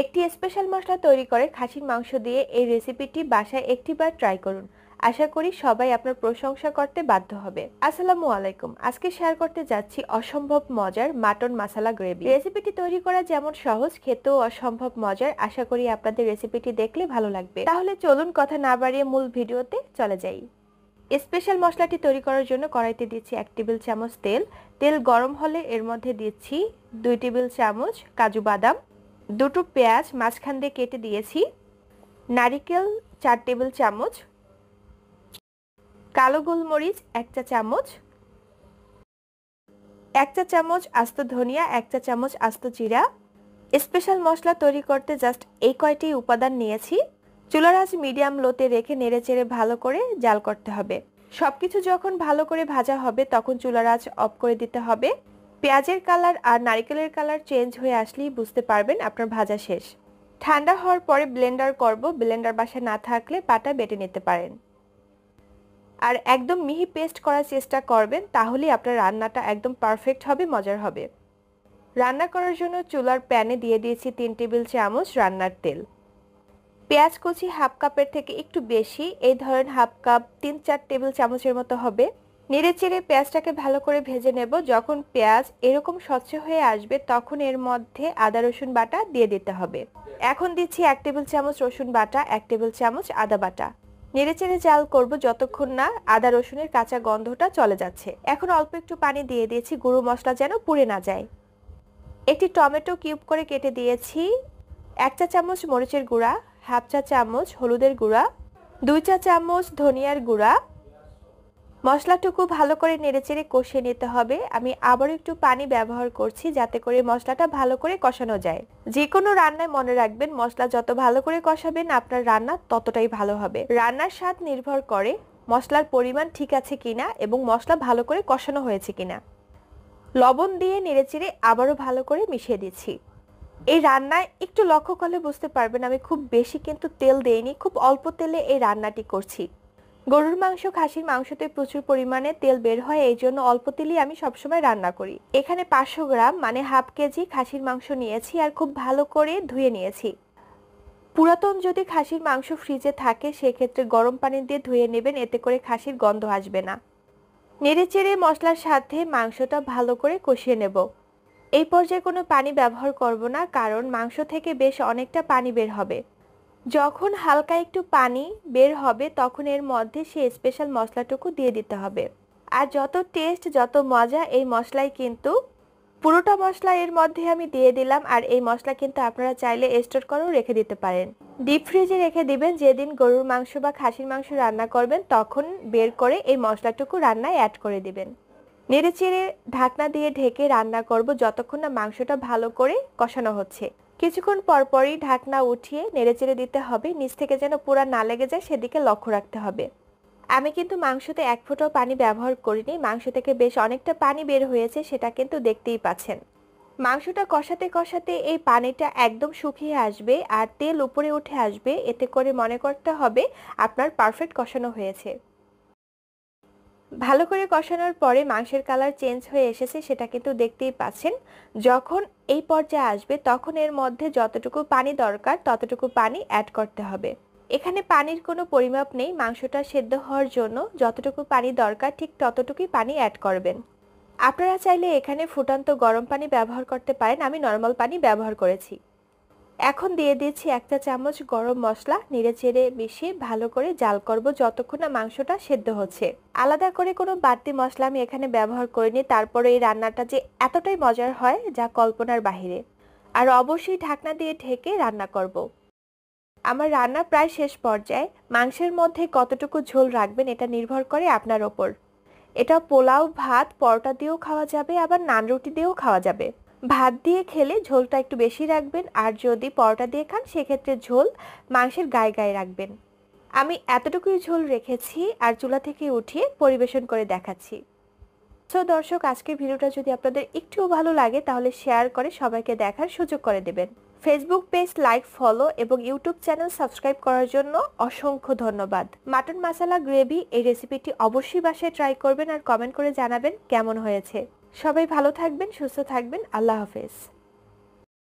একটি স্পেশাল মশলা তৈরি করে খাসির মাংস দিয়ে এই রেসিপিটি বাসায় একটিবার ট্রাই করুন আশা করি সবাই আপনার প্রশংসা করতে বাধ্য হবে আসসালামু আলাইকুম আজকে শেয়ার করতে যাচ্ছি অসম্ভব মজার মাটন মাসালা গ্রেভি রেসিপিটি তৈরি করা যেমন সহজ খেতেও অসম্ভব মজার আশা করি আপনাদের রেসিপিটি দেখলে ভালো লাগবে তাহলে চলুন কথা না বাড়িয়ে মূল ভিডিওতে চলে যাই স্পেশাল মশলাটি তৈরি করার জন্য কড়াইতে দিচ্ছি এক টেবিল চামচ তেল তেল গরম হলে এর মধ্যে দিচ্ছি দুই টেবিল চামচ কাজু বাদাম দুটো পেঁয়াজ মাঝখান দিয়ে কেটে দিয়েছি নারিকেল চার টেবিল চামচ কালো গোলমরিচ এক চা চামচ এক চা চামচ আস্ত ধনিয়া এক চা চামচ আস্ত জিরা স্পেশাল মশলা তৈরি করতে জাস্ট এই কয়টি উপাদান নিয়েছি চুলার আজ মিডিয়াম লোতে রেখে নেড়েচেড়ে ভালো করে জাল করতে হবে সবকিছু যখন ভালো করে ভাজা হবে তখন চুলার অফ করে দিতে হবে পেঁয়াজের কালার আর নারিকেলের কালার চেঞ্জ হয়ে আসলেই বুঝতে পারবেন আপনার ভাজা শেষ ঠান্ডা হওয়ার পরে ব্লেন্ডার করব ব্লেন্ডার বাসায় না থাকলে পাটা বেটে নিতে পারেন আর একদম মিহি পেস্ট করার চেষ্টা করবেন তাহলেই আপনার রান্নাটা একদম পারফেক্ট হবে মজার হবে রান্না করার জন্য চুলার প্যানে দিয়ে দিয়েছি তিন টেবিল চামচ রান্নার তেল পেঁয়াজ কুচি হাফ কাপের থেকে একটু বেশি এই ধরেন হাফ কাপ তিন চার টেবিল চামচের মতো হবে নেড়ে চেড়ে পেঁয়াজটাকে ভালো করে ভেজে নেব যখন পেঁয়াজ এরকম স্বচ্ছ হয়ে আসবে তখন এর মধ্যে আদা রসুন বাটা দিয়ে দিতে হবে এখন দিচ্ছি এক টেবিল চামচ রসুন বাটা এক টেবিল চামচ আদা বাটা নেড়ে চেড়ে জাল করবো যতক্ষণ না আদা রসুনের কাঁচা গন্ধটা চলে যাচ্ছে এখন অল্প একটু পানি দিয়ে দিয়েছি গুঁড়ো মশলা যেন পুড়ে না যায় একটি টমেটো কিউব করে কেটে দিয়েছি এক চা চামচ মরিচের গুঁড়া হাফ চা চামচ হলুদের গুঁড়া দুই চা চামচ ধনিয়ার গুঁড়া মশলাটুকু ভালো করে নেড়েচেড়ে কষিয়ে নিতে হবে আমি আবার একটু পানি ব্যবহার করছি যাতে করে মশলাটা ভালো করে কষানো যায় যে কোনো রান্নায় মনে রাখবেন মশলা যত ভালো করে কষাবেন আপনার রান্না ততটাই ভালো হবে রান্নার স্বাদ নির্ভর করে মশলার পরিমাণ ঠিক আছে কিনা এবং মশলা ভালো করে কষানো হয়েছে কিনা লবণ দিয়ে নেড়েচেড়ে আবারও ভালো করে মিশিয়ে দিচ্ছি এই রান্নায় একটু লক্ষ্য করলে বুঝতে পারবেন আমি খুব বেশি কিন্তু তেল দেইনি খুব অল্প তেলে এই রান্নাটি করছি গরুর মাংস খাসির মাংসতে প্রচুর পরিমাণে তেল বের হয় এই জন্য অল্প তেলই আমি সবসময় রান্না করি এখানে পাঁচশো গ্রাম মানে হাফ কেজি খাসির মাংস নিয়েছি আর খুব ভালো করে ধুয়ে নিয়েছি পুরাতন যদি খাসির মাংস ফ্রিজে থাকে সেক্ষেত্রে গরম পানি দিয়ে ধুয়ে নেবেন এতে করে খাসির গন্ধ আসবে না নেড়ে চেড়ে মশলার সাথে মাংসটা ভালো করে কষিয়ে নেব এই পর্যায়ে কোনো পানি ব্যবহার করব না কারণ মাংস থেকে বেশ অনেকটা পানি বের হবে যখন হালকা একটু পানি বের হবে তখন এর মধ্যে সেই স্পেশাল মশলাটুকু দিয়ে দিতে হবে আর যত টেস্ট যত মজা এই মশলাই কিন্তু পুরোটা মশলা এর মধ্যে আমি দিয়ে দিলাম আর এই মশলা কিন্তু আপনারা চাইলে স্টোর করেও রেখে দিতে পারেন ডিপ ফ্রিজে রেখে দিবেন যেদিন গরুর মাংস বা খাসির মাংস রান্না করবেন তখন বের করে এই মশলাটুকু রান্নায় অ্যাড করে দিবেন নেড়ে ঢাকনা দিয়ে ঢেকে রান্না করব যতক্ষণ না মাংসটা ভালো করে কষানো হচ্ছে কিছুক্ষণ পরপরই ঢাকনা উঠিয়ে নেড়েচেড়ে দিতে হবে নিচ থেকে যেন পোড়া না লেগে যায় সেদিকে লক্ষ্য রাখতে হবে আমি কিন্তু মাংসতে এক ফোঁটাও পানি ব্যবহার করিনি মাংস থেকে বেশ অনেকটা পানি বের হয়েছে সেটা কিন্তু দেখতেই পাচ্ছেন মাংসটা কষাতে কষাতে এই পানিটা একদম শুকিয়ে আসবে আর তেল উপরে উঠে আসবে এতে করে মনে করতে হবে আপনার পারফেক্ট কষানো হয়েছে ভালো করে কষানোর পরে মাংসের কালার চেঞ্জ হয়ে এসেছে সেটা কিন্তু দেখতেই পাচ্ছেন যখন এই পর্যায়ে আসবে তখন এর মধ্যে যতটুকু পানি দরকার ততটুকু পানি অ্যাড করতে হবে এখানে পানির কোনো পরিমাপ নেই মাংসটা সেদ্ধ হওয়ার জন্য যতটুকু পানি দরকার ঠিক ততটুকুই পানি অ্যাড করবেন আপনারা চাইলে এখানে ফুটান্ত গরম পানি ব্যবহার করতে পারেন আমি নর্মাল পানি ব্যবহার করেছি এখন দিয়ে দিচ্ছি একটা চামচ গরম মশলা নেড়ে চেড়ে মিশিয়ে ভালো করে জাল করব যতক্ষণ না মাংসটা সেদ্ধ হচ্ছে আলাদা করে কোনো বাড়তি মশলা আমি এখানে ব্যবহার করিনি তারপরে এই রান্নাটা যে এতটাই মজার হয় যা কল্পনার বাহিরে আর অবশ্যই ঢাকনা দিয়ে ঢেকে রান্না করব। আমার রান্না প্রায় শেষ পর্যায়ে মাংসের মধ্যে কতটুকু ঝোল রাখবেন এটা নির্ভর করে আপনার ওপর এটা পোলাও ভাত পরোটা দিয়েও খাওয়া যাবে আবার নান রুটি দিয়েও খাওয়া যাবে ভাত দিয়ে খেলে ঝোলটা একটু বেশি রাখবেন আর যদি পরোটা দিয়ে খান সেক্ষেত্রে ঝোল মাংসের গায়ে গায়ে রাখবেন আমি এতটুকুই ঝোল রেখেছি আর চুলা থেকে উঠিয়ে পরিবেশন করে দেখাচ্ছি সো দর্শক আজকের ভিডিওটা যদি আপনাদের একটুও ভালো লাগে তাহলে শেয়ার করে সবাইকে দেখার সুযোগ করে দেবেন ফেসবুক পেজ লাইক ফলো এবং ইউটিউব চ্যানেল সাবস্ক্রাইব করার জন্য অসংখ্য ধন্যবাদ মাটন মশালা গ্রেভি এই রেসিপিটি অবশ্যই বাসায় ট্রাই করবেন আর কমেন্ট করে জানাবেন কেমন হয়েছে সবাই ভালো থাকবেন সুস্থ থাকবেন আল্লাহ হাফেজ